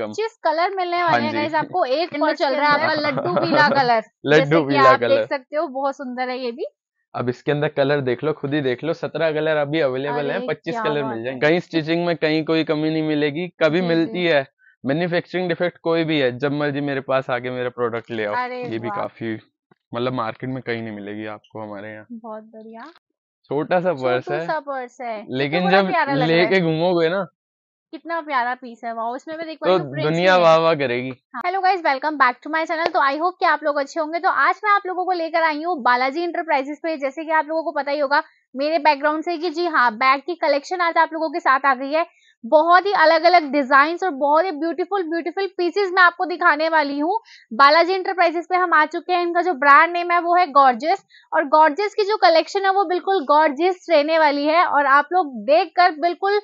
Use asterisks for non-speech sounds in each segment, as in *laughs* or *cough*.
पच्चीस कलर मिलने वाले हाँ हैं गाइस आपको एक और चल रहा है आपका लड्डू पीला *laughs* कलर लड्डू पीला कलर देख सकते हो बहुत सुंदर है ये भी अब इसके अंदर कलर देख लो खुद ही देख लो सत्रह कलर अभी अवेलेबल है पच्चीस कलर मिल जाएंगे कहीं स्टिचिंग में कहीं कोई कमी नहीं मिलेगी कभी मिलती है मैन्युफैक्चरिंग डिफेक्ट कोई भी है जब मर्जी मेरे पास आके मेरा प्रोडक्ट ले आओ ये भी काफी मतलब मार्केट में कहीं नहीं मिलेगी आपको हमारे यहाँ बहुत बढ़िया छोटा सा पर्स है, है तो लेकिन जब लेके घूमोगे ना कितना प्यारा पीस है वाओ इसमें मैं देख तो दुनिया वाह वाह करेगी hello guys welcome back to my channel तो आई होप कि आप लोग अच्छे होंगे तो आज मैं आप लोगों को लेकर आई हूँ बालाजी इंटरप्राइजेस पे जैसे कि आप लोगों को पता ही होगा मेरे बैकग्राउंड से कि जी हाँ बैग की कलेक्शन आज आप लोगों के साथ आ गई है बहुत ही अलग अलग डिजाइन और बहुत ही ब्यूटीफुल ब्यूटीफुल पीसेस मैं आपको दिखाने वाली हूँ बालाजी इंटरप्राइजेस पे हम आ चुके हैं इनका जो ब्रांड नेम है वो है गॉर्जेस और गॉर्जेस की जो कलेक्शन है वो बिल्कुल गॉर्जेस रहने वाली है और आप लोग देख कर बिल्कुल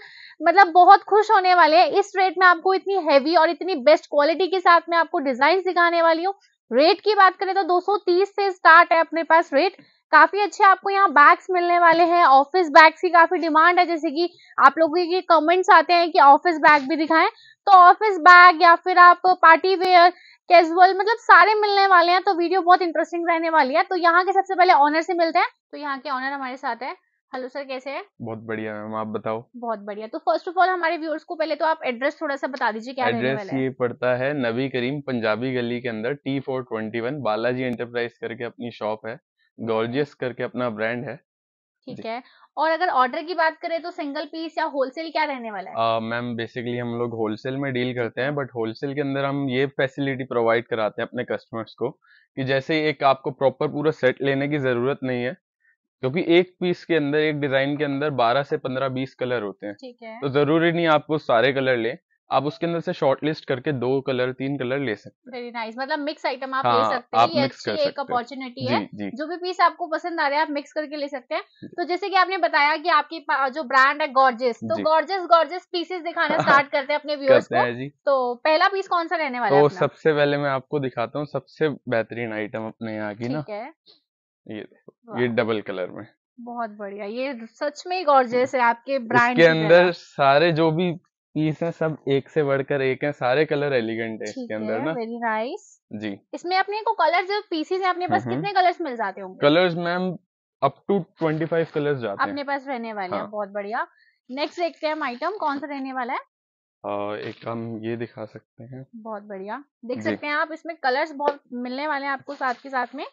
मतलब बहुत खुश होने वाले हैं इस रेट में आपको इतनी हैवी और इतनी बेस्ट क्वालिटी के साथ में आपको डिजाइन दिखाने वाली हूँ रेट की बात करें तो 230 से स्टार्ट है अपने पास रेट काफी अच्छे आपको यहाँ बैग्स मिलने वाले हैं ऑफिस बैग्स की काफी डिमांड है जैसे कि आप लोगों के कमेंट्स आते हैं कि ऑफिस बैग भी दिखाएं तो ऑफिस बैग या फिर आप पार्टी वेयर कैजुअल मतलब सारे मिलने वाले हैं तो वीडियो बहुत इंटरेस्टिंग रहने वाली है तो यहाँ के सबसे पहले ऑनर से मिलते हैं तो यहाँ के ऑनर हमारे साथ है हेलो सर कैसे हैं बहुत बढ़िया मैम आप बताओ बहुत बढ़िया तो फर्स्ट ऑफ ऑल हमारे व्यूअर्स को पहले तो आप एड्रेस थोड़ा सा बता दीजिए क्या एड्रेस ये पड़ता है नबी करीम पंजाबी गली के अंदर T four twenty one Balaji enterprise करके अपनी शॉप है गॉर्जियस करके अपना ब्रांड है ठीक है और अगर ऑर्डर की बात करें तो सिंगल पीस या होलसेल क्या रहने वाला है मैम बेसिकली हम लोग होलसेल में डील करते हैं बट होलसेल के अंदर हम ये फैसिलिटी प्रोवाइड कराते हैं अपने कस्टमर्स को कि जैसे एक आपको प्रॉपर पूरा सेट लेने की जरूरत नहीं है क्योंकि एक पीस के अंदर एक डिजाइन के अंदर 12 से 15 20 कलर होते हैं ठीक है तो जरूरी नहीं आपको सारे कलर ले आप उसके अंदर से शॉर्ट लिस्ट करके दो कलर तीन कलर ले सकते हैं वेरी नाइस मतलब मिक्स आइटम आप हाँ, ले सकते हैं ये अच्छी सकते एक अपॉर्चुनिटी है जी. जी. जो भी पीस आपको पसंद आ रहा है आप मिक्स करके ले सकते हैं तो जैसे कि आपने बताया कि आपकी जो ब्रांड है गॉर्जेस तो गॉर्जेस गॉर्जेस पीसेस दिखाना स्टार्ट *laughs* करते हैं अपने व्यूअर्स को जी. तो पहला पीस कौन सा रहने वाला है तो सबसे पहले मैं आपको दिखाता हूँ सबसे बेहतरीन आइटम अपने यहाँ की ना ये ये डबल कलर में बहुत बढ़िया ये सच में गॉर्जियस है आपके ब्रांड के अंदर सारे जो भी पीस है सब एक से बढ़कर एक है सारे कलर एलिगेंट है इसके अंदर ना वेरी नाइस जी इसमें अपने को कलर जो पीसेज है अपने पास कितने कलर्स मिल जाते होंगे colours ma'am up to twenty five colours जाते अपने पास रहने वाले हैं हाँ। बहुत बढ़िया नेक्स्ट देखते हैं आइटम कौन सा रहने वाला है एक हम ये दिखा सकते हैं बहुत बढ़िया देख सकते हैं आप इसमें कलर्स बहुत मिलने वाले हैं आपको साथ के साथ में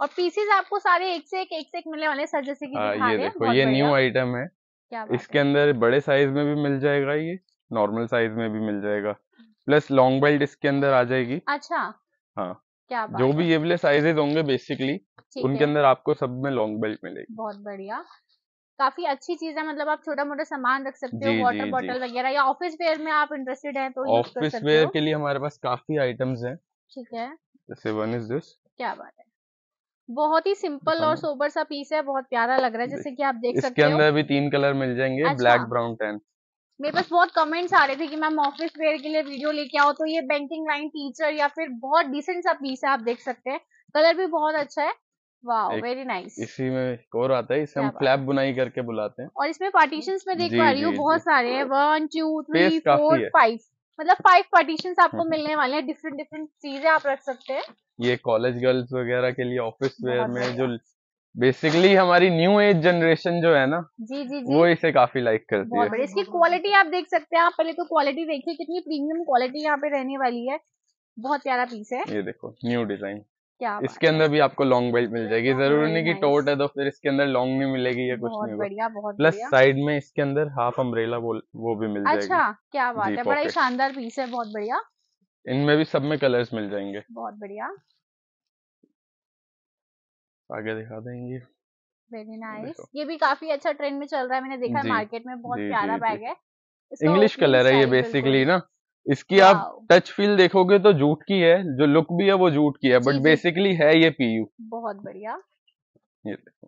और पीसेस आपको सारे एक से एक एक से एक मिलने वाले हैं सर जैसे कि ये देखो ये न्यू आइटम है क्या इसके अंदर बड़े साइज में भी मिल जाएगा ये नॉर्मल साइज में भी मिल जाएगा हम्म। प्लस लॉन्ग बेल्ट इसके अंदर आ जाएगी अच्छा हाँ क्या बात जो भी ये वाले साइजेस होंगे बेसिकली उनके अंदर आपको सब में लॉन्ग बेल्ट मिलेगी बहुत बढ़िया काफी अच्छी चीज है मतलब आप छोटा मोटा सामान रख सकते हो वाटर बॉटल वगैरह या ऑफिस वेयर में आप इंटरेस्टेड हैं तो ऑफिस वेयर के लिए हमारे पास काफी आइटम्स हैं ठीक है जैसे वन इज दिस क्या बात है बहुत ही सिंपल और सोबर हाँ। सा पीस है बहुत प्यारा लग रहा है जैसे कि आप देख सकते हो इसके अंदर भी तीन कलर मिल जाएंगे ब्लैक ब्राउन टैन मेरे पास बहुत कमेंट्स आ रहे थे कि मैम ऑफिस वेयर के लिए वीडियो लेके आओ तो ये बैंकिंग लाइन टीचर या फिर बहुत डिसेंट सा पीस है आप देख सकते हैं कलर भी बहुत अच्छा है वाओ वेरी नाइस इसी में एक और आता है इसे हम फ्लैप बुनाई करके बुलाते हैं और इसमें पार्टीशन में देख पा रही हूँ बहुत सारे है one two three four five मतलब फाइव पार्टीशन आपको *laughs* मिलने वाले हैं डिफरेंट डिफरेंट चीजें आप रख सकते हैं ये कॉलेज गर्ल्स वगैरह के लिए ऑफिस वेयर में जो बेसिकली हमारी न्यू एज जनरेशन जो है ना जी जी जी वो इसे काफी लाइक करती है इसकी क्वालिटी आप देख सकते हैं आप पहले तो क्वालिटी देखिए कितनी प्रीमियम क्वालिटी यहाँ पे रहने वाली है बहुत प्यारा पीस है ये देखो न्यू डिजाइन इसके अंदर भी आपको लॉन्ग बेल्ट मिल जाएगी जरूरी नहीं कि टोट है तो फिर इसके अंदर लॉन्ग नहीं मिलेगी या कुछ नहीं बढ़िया बहुत प्लस साइड में इसके अंदर हाफ अम्ब्रेला वो भी मिल जाएगी अच्छा क्या बात है बड़ा ही शानदार पीस है बहुत बढ़िया इनमें भी सब में कलर्स मिल जाएंगे बहुत बढ़िया आगे दिखा देंगे वेरी नाइस ये भी काफी अच्छा ट्रेंड में चल रहा है मैंने देखा मार्केट में बहुत प्यारा बैग है इंग्लिश कलर है ये बेसिकली ना इसकी आप टच फील देखोगे तो जूट की है जो लुक भी है वो जूट की है बट बेसिकली है ये पीयू बहुत बढ़िया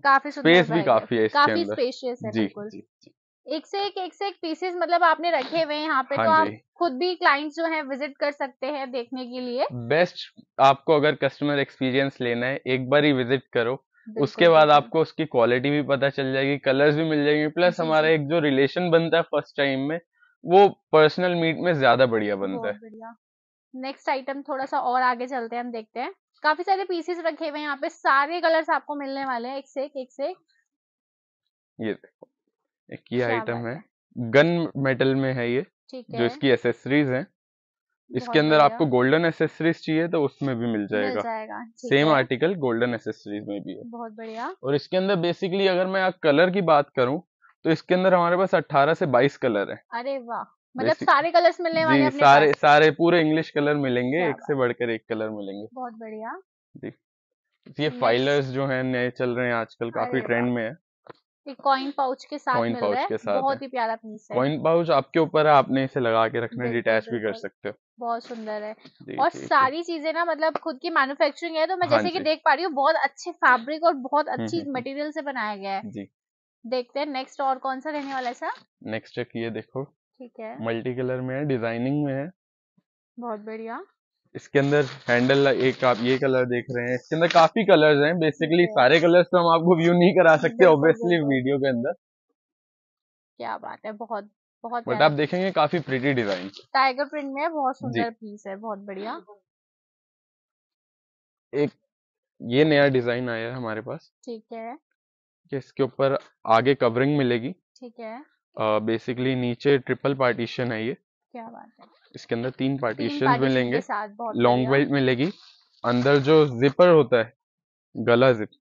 काफी स्पेस भी काफी है इसके अंदर काफी स्पेशियस है जी, जी, जी. एक से एक एक से एक पीसेस मतलब आपने रखे हुए हैं यहाँ पे तो हाँ तो आप खुद भी क्लाइंट्स जो है विजिट कर सकते हैं देखने के लिए बेस्ट आपको अगर कस्टमर एक्सपीरियंस लेना है एक बार ही विजिट करो उसके बाद आपको उसकी क्वालिटी भी पता चल जाएगी कलर्स भी मिल जाएंगे प्लस हमारा एक जो रिलेशन बनता है फर्स्ट टाइम में वो पर्सनल मीट में ज्यादा बढ़िया बनता है नेक्स्ट आइटम थोड़ा सा और आगे चलते हैं हम देखते हैं काफी सारे पीसेस रखे हुए हैं यहाँ पे सारे कलर्स आपको मिलने वाले हैं एक से एक एक से ये देखो एक ये आइटम है गन मेटल में है ये जो इसकी एसेसरीज है इसके अंदर आपको गोल्डन एसेसरीज चाहिए तो उसमें भी मिल जाएगा, मिल जाएगा सेम आर्टिकल गोल्डन एसेसरीज में भी है बहुत बढ़िया और इसके अंदर बेसिकली अगर मैं कलर की बात करूं तो इसके अंदर हमारे पास 18 से 22 कलर है अरे वाह मतलब सारे कलर्स मिलने वाले हैं सारे पास? सारे पूरे इंग्लिश कलर मिलेंगे एक से बढ़कर एक कलर मिलेंगे बहुत बढ़िया जी तो ये फाइलर्स जो है नए चल रहे हैं आजकल काफी ट्रेंड में है कॉइन पाउच के साथ मिल रहा है बहुत ही प्यारा पीस है कॉइन पाउच आपके ऊपर है आपने इसे लगा के रखना डिटैच भी कर सकते हो बहुत सुंदर है और सारी चीजें ना मतलब खुद की मैन्युफैक्चरिंग है तो मैं हाँ जैसे कि देख पा रही हूँ बहुत अच्छे फैब्रिक और बहुत अच्छी मटेरियल से बनाया गया है जी देखते हैं नेक्स्ट और कौन सा रहने वाला है सर नेक्स्ट ये देखो ठीक है मल्टी कलर में है डिजाइनिंग में है बहुत बढ़िया इसके अंदर हैंडल एक आप ये कलर देख रहे हैं इसके अंदर काफी कलर्स हैं बेसिकली सारे कलर्स तो हम आपको व्यू नहीं करा सकते ऑब्वियसली वीडियो के अंदर क्या बात है बहुत बहुत बट आप देखेंगे काफी प्रिटी डिजाइन टाइगर प्रिंट में बहुत सुंदर पीस है बहुत बढ़िया एक ये नया डिजाइन आया है हमारे पास ठीक है इसके ऊपर आगे कवरिंग मिलेगी ठीक है बेसिकली uh, नीचे ट्रिपल पार्टीशन है ये क्या बात है इसके अंदर तीन पार्टीशन मिलेंगे लॉन्ग बेल्ट मिलेगी अंदर जो जिपर होता है गला जिप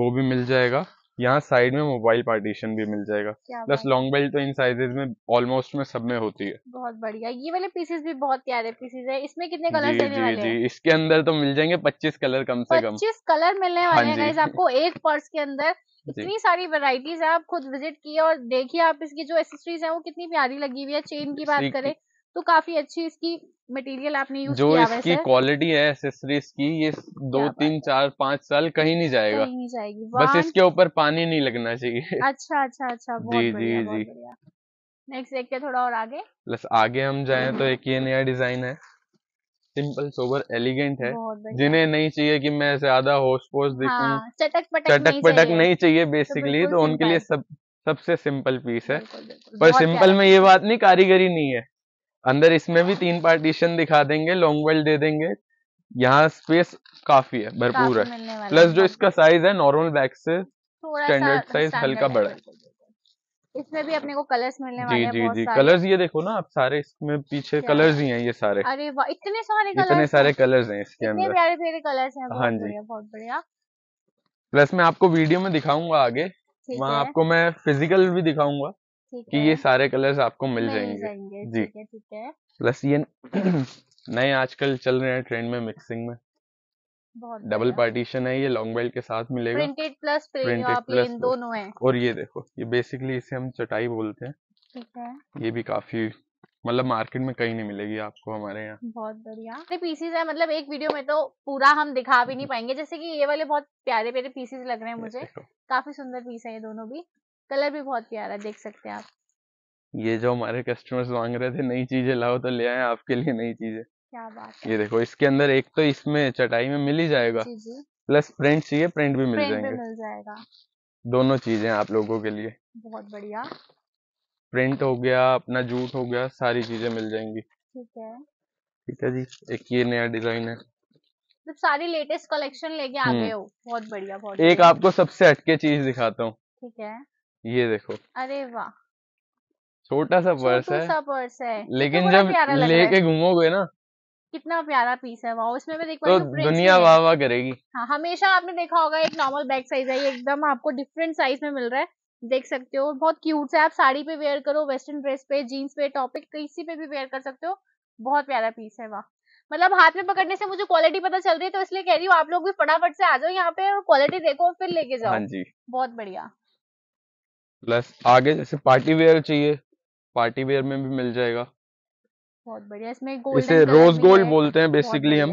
वो भी मिल जाएगा यहाँ साइड में मोबाइल पार्टीशन भी मिल जाएगा प्लस लॉन्ग बेल्ट तो इन साइजेस में ऑलमोस्ट में सब में होती है बहुत बढ़िया ये वाले पीसेस भी बहुत प्यारे पीसेस है इसमें कितने कलर जी, जी, वाले जी, इसके अंदर तो मिल जाएंगे पच्चीस कलर कम से कम पच्चीस कलर मिलने वाले हैं हाँ आपको एक पर्स के अंदर इतनी सारी वैरायटीज है आप खुद विजिट किए और देखिए आप इसकी जो एसेसरीज है वो कितनी प्यारी लगी हुई है चेन की बात करें तो काफी अच्छी इसकी मटेरियल आपने यूज जो किया इसकी क्वालिटी है एसेसरीज की ये दो तीन चार पाँच साल कहीं नहीं जाएगा कहीं नहीं जाएगी बस इसके ऊपर पानी नहीं लगना चाहिए अच्छा अच्छा अच्छा *laughs* जी जी जी नेक्स्ट देखते थोड़ा और आगे बस आगे हम जाए तो एक ये नया डिजाइन है सिंपल सोबर एलिगेंट है जिन्हें नहीं चाहिए कि मैं ज्यादा होश पोश दिखूं चटक पटक चटक नहीं पटक नहीं चाहिए बेसिकली तो, तो उनके लिए सब सबसे सिंपल पीस है पर सिंपल में ये बात नहीं कारीगरी नहीं है अंदर इसमें भी तीन पार्टीशन दिखा देंगे लॉन्ग वेल्ट दे देंगे यहाँ स्पेस काफी है भरपूर है प्लस जो इसका साइज है नॉर्मल बैग से स्टैंडर्ड साइज हल्का बड़ा है इसमें भी अपने को कलर्स मिलने वाले जी जी जी कलर्स ये देखो ना आप सारे इसमें पीछे कलर्स ही हैं ये सारे अरे वाह इतने सारे कलर्स इतने सारे कलर्स हैं इसके अंदर प्यारे प्यारे कलर्स हैं हाँ जी बहुत बढ़िया प्लस मैं आपको वीडियो में दिखाऊंगा आगे वहाँ आपको मैं फिजिकल भी दिखाऊंगा की ये सारे कलर्स आपको मिल जाएंगे जी ठीक है प्लस ये *clears throat* नए आजकल चल रहे हैं ट्रेंड में मिक्सिंग में डबल पार्टीशन है ये लॉन्ग बेल्ट के साथ मिलेगा प्रिंटेड प्लस प्रिंटेड प्लस दोनों है और ये देखो ये बेसिकली इसे हम चटाई बोलते हैं ठीक है ये भी काफी मतलब मार्केट में कहीं नहीं मिलेगी आपको हमारे यहाँ बहुत बढ़िया पीसीज है मतलब एक वीडियो में तो पूरा हम दिखा भी नहीं हम्म। पाएंगे जैसे कि ये वाले बहुत प्यारे प्यारे पीसेज लग रहे हैं मुझे काफी सुंदर पीस है ये दोनों भी कलर भी बहुत प्यारा देख सकते हैं आप ये जो हमारे कस्टमर्स मांग रहे थे नई चीजें लाओ तो ले आए आपके लिए नई चीजें क्या बात ये देखो इसके अंदर एक तो इसमें चटाई में मिल ही जाएगा प्लस प्रिंट चाहिए प्रिंट भी मिल जाएंगे मिल जाएगा दोनों चीजें आप लोगों के लिए बहुत बढ़िया प्रिंट हो गया अपना जूट हो गया सारी चीजें मिल जाएंगी ठीक है ठीक है जी एक ये नया डिजाइन है मतलब सारी लेटेस्ट कलेक्शन लेके आ गए हम्म। हो बहुत बढ़िया बहुत एक आपको सबसे हटके चीज दिखाता हूँ ठीक है ये देखो अरे वाह छोटा सा पर्स है है लेकिन जब लेके घूमोगे ना कितना प्यारा पीस है वाओ इसमें मैं देख तो, तो दुनिया वाह वाह करेगी हाँ हमेशा आपने देखा होगा एक नॉर्मल बैग साइज है ये एकदम आपको डिफरेंट साइज में मिल रहा है देख सकते हो बहुत क्यूट है आप साड़ी पे वेयर करो वेस्टर्न ड्रेस पे जीन्स पे टॉप पे किसी पे भी वेयर कर सकते हो बहुत प्यारा पीस है वाह मतलब हाथ में पकड़ने से मुझे क्वालिटी पता चल रही है तो इसलिए कह रही हूँ आप लोग भी फटाफट से आ जाओ यहाँ पे और क्वालिटी देखो फिर लेके जाओ हाँ जी बहुत बढ़िया प्लस आगे जैसे पार्टी वेयर चाहिए पार्टी वेयर में भी मिल जाएगा बहुत बढ़िया इसमें गोल्डन इसे रोज गोल्ड बोलते हैं बेसिकली हम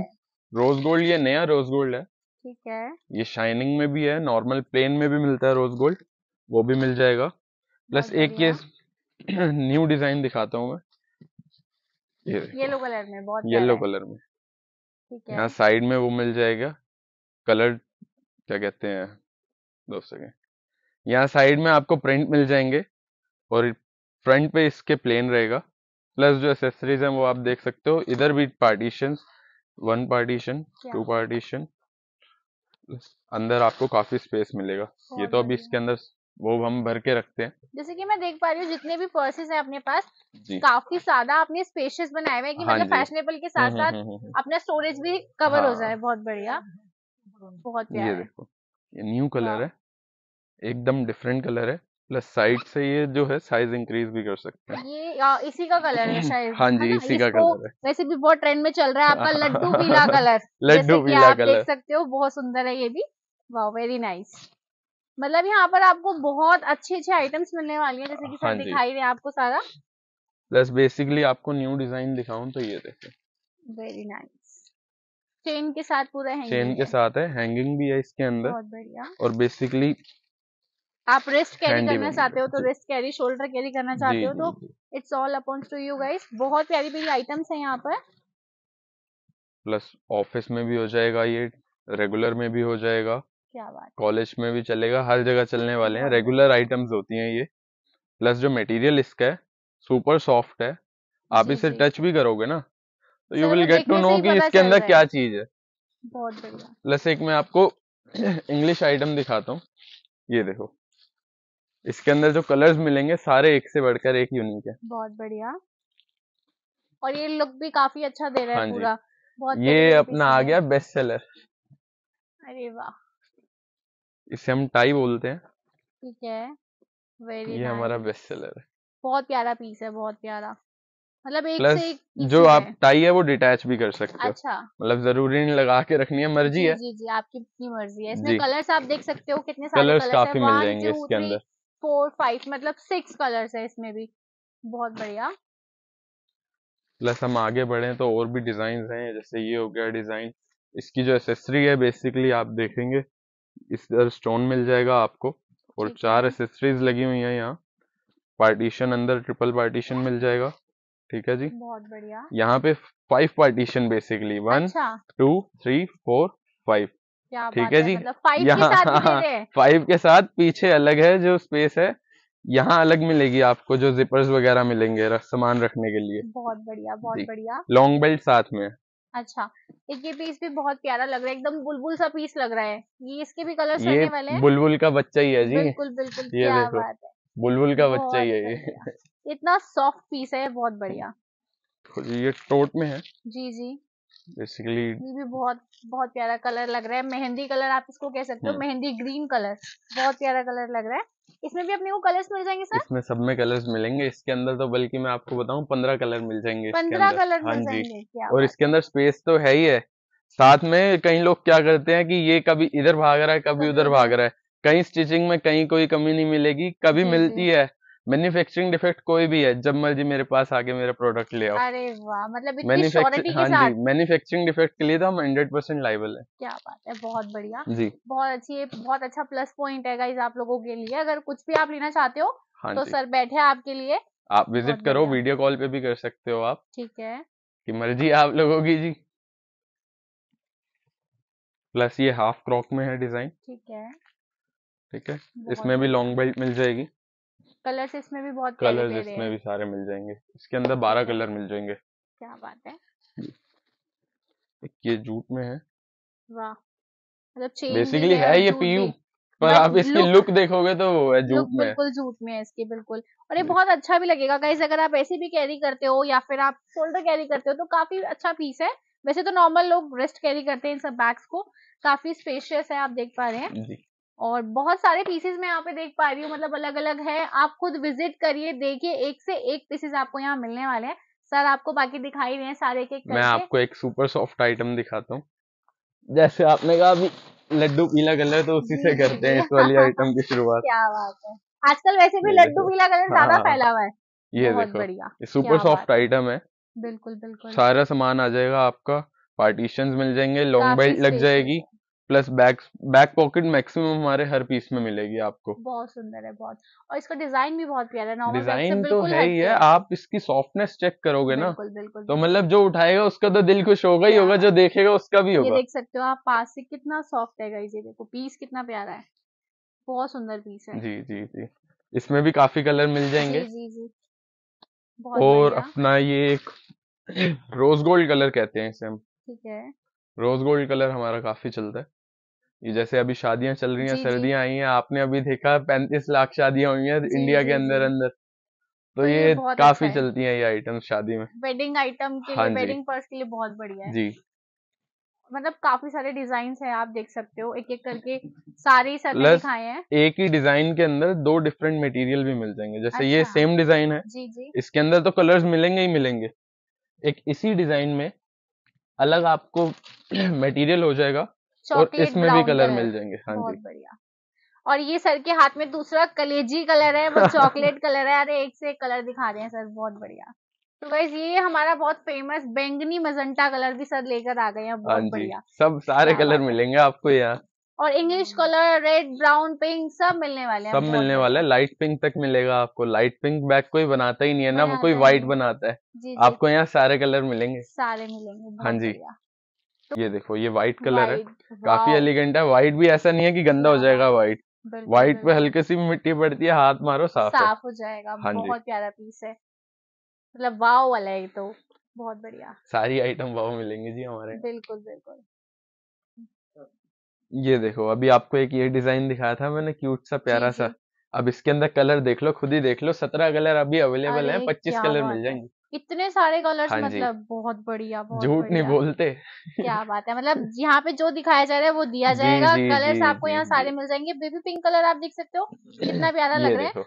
रोज गोल्ड ये नया रोज गोल्ड है ठीक है ये शाइनिंग में भी है नॉर्मल प्लेन में भी मिलता है रोज गोल्ड वो भी मिल जाएगा प्लस एक ये न्यू डिजाइन *clears throat* दिखाता हूँ मैं येलो कलर में बहुत येलो कलर में ठीक है यहाँ साइड में वो मिल जाएगा कलर क्या कहते हैं दो सेकेंड यहाँ साइड में आपको प्रिंट मिल जाएंगे और फ्रंट पे इसके प्लेन रहेगा प्लस जो एसेसरीज हैं वो आप देख सकते हो इधर भी partition one partition two partition अंदर आपको काफी स्पेस मिलेगा ये तो अभी इसके अंदर वो हम भर के रखते हैं जैसे कि मैं देख पा रही हूँ जितने भी पर्सेस हैं अपने पास काफी ज्यादा आपने स्पेशियस बनाए हुए कि हाँ मतलब फैशनेबल के साथ हम्म, साथ हम्म, हम्म, अपना स्टोरेज भी कवर हाँ। हो जाए बहुत बढ़िया बहुत ये देखो ये न्यू कलर हाँ। है एकदम डिफरेंट कलर है प्लस साइड से ये जो है साइज इंक्रीज भी कर सकते हैं ये आ, इसी का कलर है *clears throat* शायद हाँ जी इसी का कलर है वैसे भी बहुत ट्रेंड में चल रहा है आपका *laughs* लड्डू पीला कलर *laughs* लड्डू पीला कलर देख सकते हो बहुत सुंदर है ये भी वाह वेरी नाइस मतलब यहाँ पर आपको बहुत अच्छे अच्छे आइटम्स मिलने वाली हैं जैसे कि हाँ सर हाँ दिखाई दे आपको सारा प्लस बेसिकली आपको न्यू डिजाइन दिखाऊं तो ये देखें वेरी नाइस चेन के साथ पूरा हैंगिंग चेन के साथ है हैंगिंग भी है इसके अंदर बहुत बढ़िया और बेसिकली आप रिस्ट कैरी करना चाहते हो तो रिस्ट कैरी शोल्डर कैरी करना चाहते हो तो it's all upon to you guys बहुत प्यारी प्यारी आइटम्स हैं यहाँ पर प्लस ऑफिस में भी हो जाएगा ये रेगुलर में भी हो जाएगा क्या बात कॉलेज में भी चलेगा हर जगह चलने वाले हैं रेगुलर आइटम्स होती हैं ये प्लस जो मटेरियल इसका है सुपर सॉफ्ट है आप इसे टच भी करोगे ना तो you will get to know कि इसके अंदर क्या चीज है बहुत बढ़िया प्लस एक मैं आपको इंग्लिश *clears throat* आइटम दिखाता हूँ ये देखो इसके अंदर जो कलर्स मिलेंगे सारे एक से बढ़कर एक यूनिक है बहुत बढ़िया और ये लुक भी काफी अच्छा दे रहा है हाँ पूरा बहुत ये अपना आ गया बेस्ट सेलर अरे वाह इसे हम टाई बोलते हैं ठीक है वेरी ये हमारा बेस्ट सेलर है बहुत प्यारा पीस है बहुत प्यारा मतलब एक से एक जो आप टाई है वो डिटैच भी कर सकते हो अच्छा मतलब जरूरी नहीं लगा के रखनी है मर्जी जी, है जी जी आपकी कितनी मर्जी है इसमें कलर्स आप देख सकते हो कितने सारे कलर्स, कलर्स काफी मिल जाएंगे इसके अंदर फोर फाइव मतलब सिक्स कलर्स है इसमें भी बहुत बढ़िया प्लस हम आगे बढ़े तो और भी डिजाइन हैं जैसे ये हो गया डिजाइन इसकी जो एसेसरी है बेसिकली आप देखेंगे इस स्टोन मिल जाएगा आपको और चार एसेसरीज लगी हुई है यहाँ पार्टीशन अंदर ट्रिपल पार्टीशन मिल जाएगा ठीक है जी बहुत बढ़िया यहाँ पे five partition basically one two three four five ठीक है जी मतलब फाइव यहाँ फाइव *laughs* के साथ पीछे अलग है जो स्पेस है यहाँ अलग मिलेगी आपको जो जिपर्स वगैरह मिलेंगे रख, सामान रखने के लिए बहुत बढ़िया बहुत बढ़िया लॉन्ग बेल्ट साथ में अच्छा एक ये पीस भी बहुत प्यारा लग रहा है एकदम बुलबुल सा पीस लग रहा है ये इसके भी कलर ये बुलबुल का बच्चा ही है जी बिल्कुल बिल्कुल ये देखो बुलबुल का बच्चा ही है ये इतना सॉफ्ट पीस है बहुत बढ़िया *laughs* ये टोट में है जी जी बेसिकली ये भी बहुत बहुत प्यारा कलर लग रहा है मेहंदी कलर आप इसको कह सकते हो हाँ। मेहंदी ग्रीन कलर बहुत प्यारा कलर लग रहा है इसमें भी अपने को कलर्स मिल जाएंगे सर इसमें सब में कलर्स मिलेंगे इसके अंदर तो बल्कि मैं आपको बताऊं पंद्रह कलर मिल जाएंगे पंद्रह कलर हाँ मिल जाएंगे और इसके अंदर स्पेस तो है ही है साथ में कई लोग क्या करते हैं कि ये कभी इधर भाग रहा है कभी हाँ। उधर भाग रहा है कहीं स्टिचिंग में कहीं कोई कमी नहीं मिलेगी कभी मिलती है मैन्युफैक्चरिंग डिफेक्ट कोई भी है जब मर्जी मेरे पास आके मेरा प्रोडक्ट ले आओ अरे वाह मतलब इतनी के हाँ जी मैन्युफैक्चरिंग डिफेक्ट के लिए तो हम हंड्रेड परसेंट लाइबल है क्या बात है बहुत बढ़िया जी बहुत अच्छी बहुत अच्छा प्लस पॉइंट है गाइस आप लोगों के लिए अगर कुछ भी आप लेना चाहते हो हाँ तो सर बैठे आपके लिए आप विजिट करो वीडियो कॉल पे भी कर सकते हो आप ठीक है की मर्जी आप लोगों की जी प्लस ये हाफ क्रॉक में है डिजाइन ठीक है ठीक है इसमें भी लॉन्ग बेल्ट मिल जाएगी कलर्स इसमें भी बहुत कलर्स इसमें भी सारे मिल जाएंगे इसके अंदर बारह कलर मिल जाएंगे क्या बात है ये जूट में है वाह मतलब बेसिकली है ये पीयू पर आप इसकी लुक, लुक देखोगे तो वो है जूट में बिल्कुल जूट में है इसकी बिल्कुल और ये बहुत अच्छा भी लगेगा गाइज अगर आप ऐसे भी कैरी करते हो या फिर आप शोल्डर कैरी करते हो तो काफी अच्छा पीस है वैसे तो नॉर्मल लोग ब्रेस्ट कैरी करते हैं इन सब बैग्स को काफी स्पेशियस है आप देख पा रहे हैं और बहुत सारे पीसेस मैं यहाँ पे देख पा रही हूँ मतलब अलग अलग है आप खुद विजिट करिए देखिए एक से एक पीसेस आपको यहाँ मिलने वाले हैं सर आपको बाकी दिखाई रहे हैं सारे के मैं आपको एक सुपर सॉफ्ट आइटम दिखाता हूँ जैसे आपने कहा अभी लड्डू पीला कलर तो उसी से करते हैं इस वाली आइटम की *laughs* शुरुआत क्या बात है आजकल वैसे भी लड्डू पीला कलर ज्यादा हाँ। फैला हुआ है ये देखो बढ़िया सुपर सॉफ्ट आइटम है बिल्कुल बिल्कुल सारा सामान आ जाएगा आपका पार्टीशन मिल जाएंगे लॉन्ग बेल्ट लग जाएगी plus back back pocket maximum हमारे हर पीस में मिलेगी आपको बहुत सुंदर है बहुत और इसका डिजाइन भी बहुत प्यारा है डिजाइन तो है ही है आप इसकी सॉफ्टनेस चेक करोगे ना बिल्कुल, बिल्कुल, तो मतलब जो उठाएगा उसका तो दिल खुश होगा ही होगा जो देखेगा उसका भी होगा देख सकते हो आप पास से कितना सॉफ्ट है ये देखो पीस कितना प्यारा है बहुत सुंदर पीस है जी जी जी इसमें भी काफी कलर मिल जाएंगे जी जी और अपना ये एक रोज गोल्ड कलर कहते हैं इसे हम ठीक है रोज गोल्ड कलर हमारा काफी चलता है ये जैसे अभी शादियां चल रही हैं जी, सर्दियां आई हैं आपने अभी देखा पैंतीस लाख शादियां हुई हैं इंडिया के अंदर अंदर तो ये काफी अच्छा चलती हैं ये आइटम शादी में वेडिंग आइटम के हाँ लिए वेडिंग पर्स के लिए बहुत बढ़िया है जी मतलब काफी सारे डिजाइन हैं आप देख सकते हो एक एक करके सारे सर दिखाए हैं एक ही डिजाइन के अंदर दो डिफरेंट मटेरियल भी मिल जाएंगे जैसे अच्छा, ये सेम डिजाइन है जी जी इसके अंदर तो कलर्स मिलेंगे ही मिलेंगे एक इसी डिजाइन में अलग आपको मटेरियल *clears throat* हो जाएगा और इसमें भी कलर मिल जाएंगे हाँ जी बढ़िया और ये सर के हाथ में दूसरा कलेजी कलर है वो चॉकलेट *laughs* कलर है अरे एक से एक कलर दिखा रहे हैं सर बहुत बढ़िया तो गाइज ये हमारा बहुत फेमस बैंगनी मजंटा कलर भी सर लेकर आ गए हैं हाँ बहुत बढ़िया सब सारे कलर मिलेंगे आपको यहाँ और English colour red brown pink सब मिलने वाले हैं सब मिलने वाले हैं लाइट पिंक तक मिलेगा आपको लाइट पिंक बैग कोई बनाता ही नहीं है ना वो कोई व्हाइट बनाता है आपको यहाँ सारे कलर मिलेंगे सारे मिलेंगे हाँ जी ये देखो ये व्हाइट कलर है काफी एलिगेंट है व्हाइट भी ऐसा नहीं है कि गंदा हो जाएगा व्हाइट व्हाइट पे हल्की सी मिट्टी पड़ती है हाथ मारो साफ साफ हो जाएगा हाँ बहुत प्यारा पीस है मतलब वाव वाला है तो बहुत बढ़िया सारी आइटम वाव मिलेंगे जी हमारे बिल्कुल बिल्कुल ये देखो अभी आपको एक ये डिजाइन दिखाया था मैंने क्यूट सा प्यारा सा अब इसके अंदर कलर देख लो खुद ही देख लो सत्रह कलर अभी अवेलेबल है पच्चीस कलर मिल जाएंगे इतने सारे कलर्स हाँ जी। मतलब बहुत बढ़िया बहुत झूठ नहीं बढ़िया। बोलते क्या बात है मतलब यहाँ पे जो दिखाया जा रहा है वो दिया जी, जाएगा जी, कलर्स जी, आपको जी, यहाँ सारे मिल जाएंगे बेबी पिंक कलर आप देख सकते हो कितना *clears throat* प्यारा लग रहा है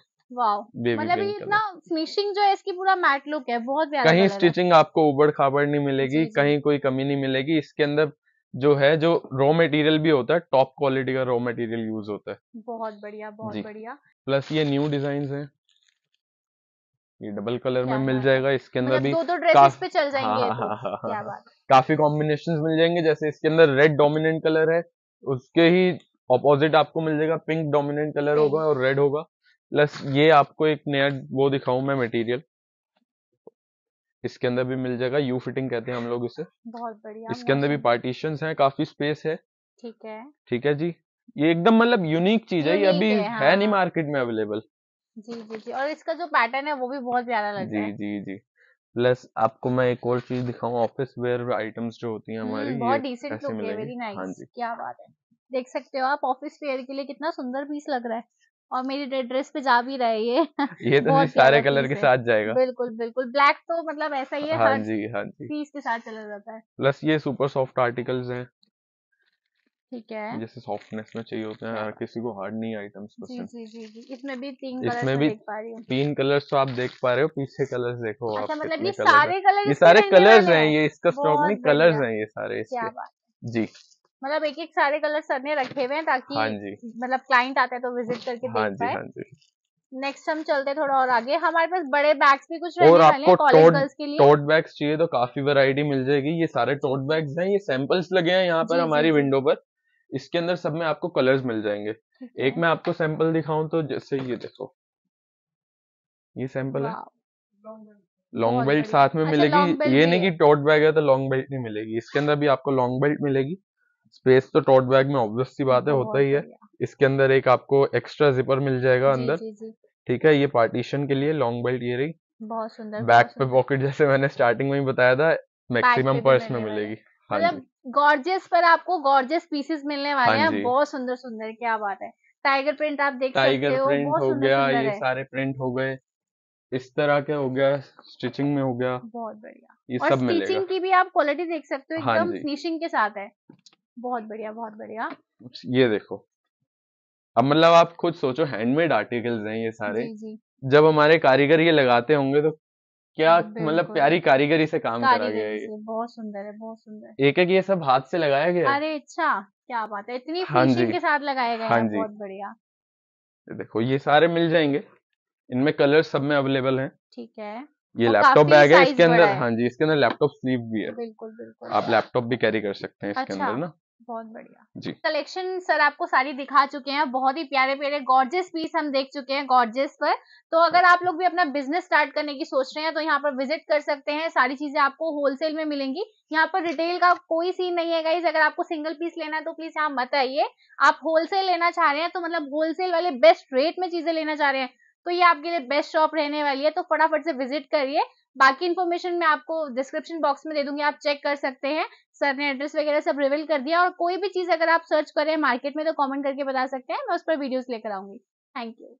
मतलब ये इतना फिनिशिंग जो है इसकी पूरा मैट लुक है बहुत प्यारा कहीं स्टिचिंग आपको उबड़ खाबड़ नहीं मिलेगी कहीं कोई कमी नहीं मिलेगी इसके अंदर जो है जो रॉ मटेरियल भी होता है टॉप क्वालिटी का रॉ मटेरियल यूज होता है बहुत बढ़िया बहुत बढ़िया प्लस ये न्यू डिजाइन है ये डबल कलर में मिल जाएगा इसके अंदर मतलब भी दो दो ड्रेसेस पे चल जाएंगे हाँ, तो। हाँ, हाँ, क्या बात काफी कॉम्बिनेशन मिल जाएंगे जैसे इसके अंदर रेड डोमिनेंट कलर है उसके ही ऑपोजिट आपको मिल जाएगा पिंक डोमिनेंट कलर होगा और रेड होगा प्लस ये आपको एक नया वो दिखाऊं मैं मटेरियल इसके अंदर भी मिल जाएगा यू फिटिंग कहते हैं हम लोग इसे बहुत बढ़िया इसके अंदर भी पार्टीशन हैं काफी स्पेस है ठीक है ठीक है जी ये एकदम मतलब यूनिक चीज है ये अभी है नहीं मार्केट में अवेलेबल जी जी जी और इसका जो पैटर्न है वो भी बहुत प्यारा लग रहा है जी जी प्लस आपको मैं एक और चीज दिखाऊं ऑफिस वेयर आइटम्स जो होती हैं हम्म, हमारी बहुत डिसेंट लुक है वेरी हाँ नाइस जी क्या बात है देख सकते हो आप ऑफिस वेयर के लिए कितना सुंदर पीस लग रहा है और मेरी ड्रेस पे जा भी रहा है ये *laughs* ये तो बहुत सारे प्यारा कलर के है साथ जाएगा बिल्कुल बिल्कुल ब्लैक तो मतलब ऐसा ही है हाँ हर जी हाँ जी पीस के साथ चला जाता है प्लस ये सुपर सॉफ्ट आर्टिकल्स हैं ठीक है जैसे सॉफ्टनेस में चाहिए होते हैं हाँ। किसी को हार्ड नहीं आइटम्स पसंद जी जी जी इसमें भी तीन कलर्स इसमें भी देख पा रही हूं तीन कलर्स तो आप देख पा रहे हो पीछे कलर्स देखो अच्छा, मतलब ये सारे कलर ये सारे कलर्स हैं ये इसका स्टॉक नहीं कलर्स हैं ये सारे इसके जी मतलब एक एक सारे कलर सर ने रखे हुए हैं ताकि हाँ जी मतलब क्लाइंट आते हैं तो विजिट करके हाँ देख पाए हाँ जी नेक्स्ट हम चलते थोड़ा और आगे हमारे पास बड़े बैग्स भी कुछ और आपको टोट के लिए टोट बैग्स चाहिए तो काफी वैरायटी मिल जाएगी ये सारे टोट बैग्स हैं ये सैंपल्स लगे हैं यहाँ पर हमारी विंडो पर इसके अंदर सब में आपको कलर्स मिल जाएंगे एक मैं आपको सैंपल दिखाऊं तो जैसे ये देखो ये सैंपल है लॉन्ग बेल्ट साथ में अच्छा, मिलेगी ये नहीं कि टोट बैग है तो लॉन्ग बेल्ट नहीं मिलेगी इसके अंदर भी आपको लॉन्ग बेल्ट मिलेगी स्पेस तो टोट बैग में ऑब्वियस सी बात है होता ही है इसके अंदर एक आपको एक्स्ट्रा जिपर मिल जाएगा अंदर ठीक है ये पार्टीशन के लिए लॉन्ग बेल्ट ये रही बहुत सुंदर बैक पे पॉकेट जैसे मैंने स्टार्टिंग में ही बताया था मैक्सिमम पर्स में मिलेगी हाँ मतलब जी गॉर्जियस पर आपको गॉर्जियस पीसेस मिलने वाले हाँ हैं बहुत सुंदर सुंदर क्या बात है टाइगर प्रिंट आप देख टाइगर सकते प्रिंट हो, हो गया ये सारे प्रिंट हो गए इस तरह के हो गया स्टिचिंग में हो गया बहुत बढ़िया और स्टिचिंग की भी आप क्वालिटी देख सकते हो हाँ एकदम फिनिशिंग के साथ है बहुत बढ़िया बहुत बढ़िया ये देखो अब मतलब आप खुद सोचो हैंडमेड आर्टिकल्स हैं ये सारे जी, जी. जब हमारे कारीगर ये लगाते होंगे तो क्या हाँ, मतलब प्यारी कारीगरी से काम करा गया है बहुत सुंदर है बहुत सुंदर एक एक ये सब हाथ से लगाया गया अरे अच्छा क्या बात है इतनी हाँ जी के साथ लगाया गया हाँ जी बहुत बढ़िया देखो ये सारे मिल जाएंगे इनमें कलर सब में अवेलेबल हैं ठीक है ये लैपटॉप बैग है इसके अंदर हाँ जी इसके अंदर लैपटॉप स्लीव भी है बिल्कुल बिल्कुल आप लैपटॉप भी कैरी कर सकते हैं इसके अच्छा। अंदर ना बहुत बढ़िया कलेक्शन सर आपको सारी दिखा चुके हैं बहुत ही प्यारे प्यारे गॉर्जेस पीस हम देख चुके हैं गॉर्जेस पर तो अगर आप लोग भी अपना बिजनेस स्टार्ट करने की सोच रहे हैं तो यहाँ पर विजिट कर सकते हैं सारी चीजें आपको होलसेल में मिलेंगी यहाँ पर रिटेल का कोई सीन नहीं है गाइज अगर आपको सिंगल पीस लेना है तो प्लीज यहाँ मत आइए आप होलसेल लेना चाह रहे हैं तो मतलब होलसेल वाले बेस्ट रेट में चीजें लेना चाह रहे हैं तो ये आपके लिए बेस्ट शॉप रहने वाली है तो फटाफट से विजिट करिए बाकी इन्फॉर्मेशन मैं आपको डिस्क्रिप्शन बॉक्स में दे दूंगी आप चेक कर सकते हैं सर ने एड्रेस वगैरह सब रिवील कर दिया और कोई भी चीज़ अगर आप सर्च करें मार्केट में तो कॉमेंट करके बता सकते हैं मैं उस पर वीडियोज लेकर आऊंगी थैंक यू